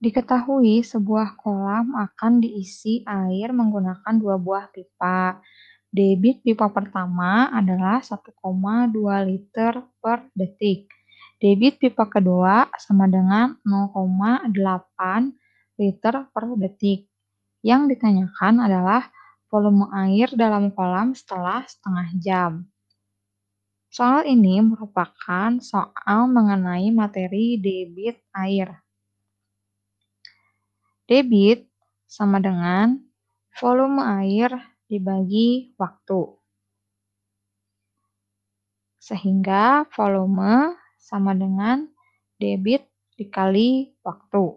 Diketahui sebuah kolam akan diisi air menggunakan dua buah pipa. Debit pipa pertama adalah 1,2 liter per detik. Debit pipa kedua sama dengan 0,8 liter per detik. Yang ditanyakan adalah volume air dalam kolam setelah setengah jam. Soal ini merupakan soal mengenai materi debit air. Debit sama dengan volume air dibagi waktu. Sehingga volume sama dengan debit dikali waktu.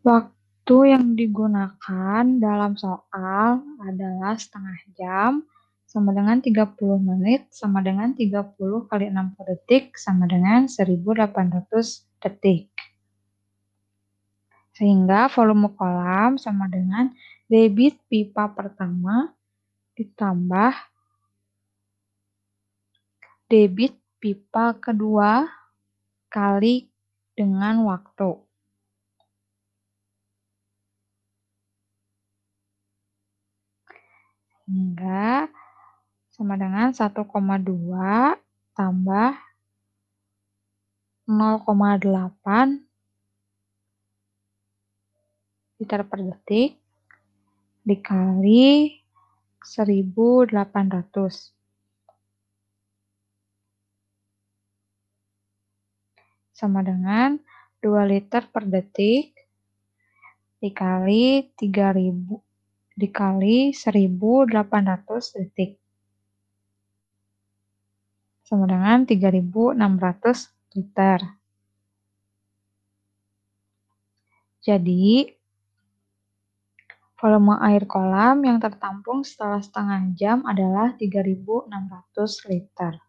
Waktu Waktu yang digunakan dalam soal adalah setengah jam sama dengan 30 menit sama dengan 30 kali 60 detik sama dengan 1800 detik. Sehingga volume kolam sama dengan debit pipa pertama ditambah debit pipa kedua kali dengan waktu. hingga Sama dengan 1,2 tambah 0,8 liter per detik dikali 1800. Sama dengan 2 liter per detik dikali 3000 dikali 1800 detik sama dengan 3600 liter. Jadi, volume air kolam yang tertampung setelah setengah jam adalah 3600 liter.